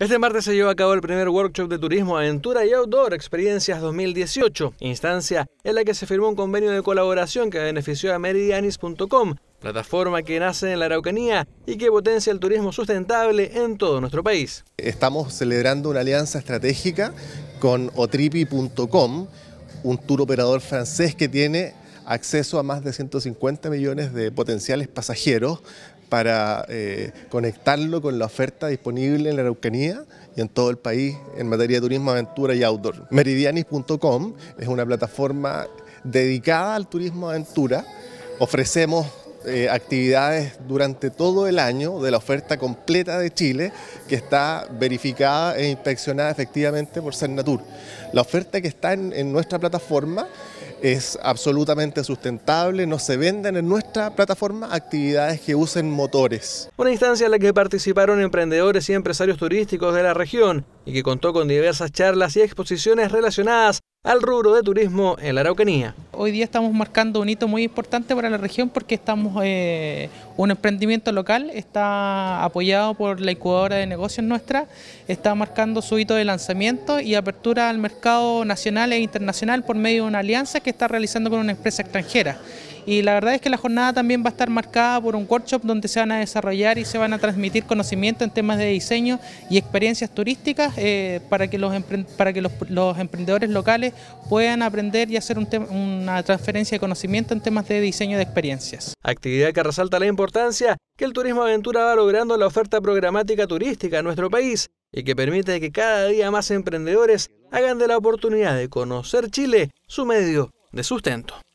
Este martes se llevó a cabo el primer workshop de turismo, aventura y outdoor experiencias 2018, instancia en la que se firmó un convenio de colaboración que benefició a meridianis.com, plataforma que nace en la Araucanía y que potencia el turismo sustentable en todo nuestro país. Estamos celebrando una alianza estratégica con otripi.com, un tour operador francés que tiene acceso a más de 150 millones de potenciales pasajeros para eh, conectarlo con la oferta disponible en la Araucanía y en todo el país en materia de turismo, aventura y outdoor. Meridianis.com es una plataforma dedicada al turismo aventura. Ofrecemos eh, actividades durante todo el año de la oferta completa de Chile que está verificada e inspeccionada efectivamente por Cernatur. La oferta que está en nuestra plataforma es absolutamente sustentable, no se venden en nuestra plataforma actividades que usen motores. Una instancia en la que participaron emprendedores y empresarios turísticos de la región y que contó con diversas charlas y exposiciones relacionadas al rubro de turismo en la Araucanía hoy día estamos marcando un hito muy importante para la región porque estamos eh, un emprendimiento local, está apoyado por la incubadora de negocios nuestra, está marcando su hito de lanzamiento y apertura al mercado nacional e internacional por medio de una alianza que está realizando con una empresa extranjera y la verdad es que la jornada también va a estar marcada por un workshop donde se van a desarrollar y se van a transmitir conocimiento en temas de diseño y experiencias turísticas eh, para que, los, para que emprendedores locales puedan aprender y hacer una transferencia de conocimiento en temas de diseño de experiencias. Actividad que resalta la importancia que el Turismo Aventura va logrando la oferta programática turística en nuestro país y que permite que cada día más emprendedores hagan de la oportunidad de conocer Chile su medio de sustento.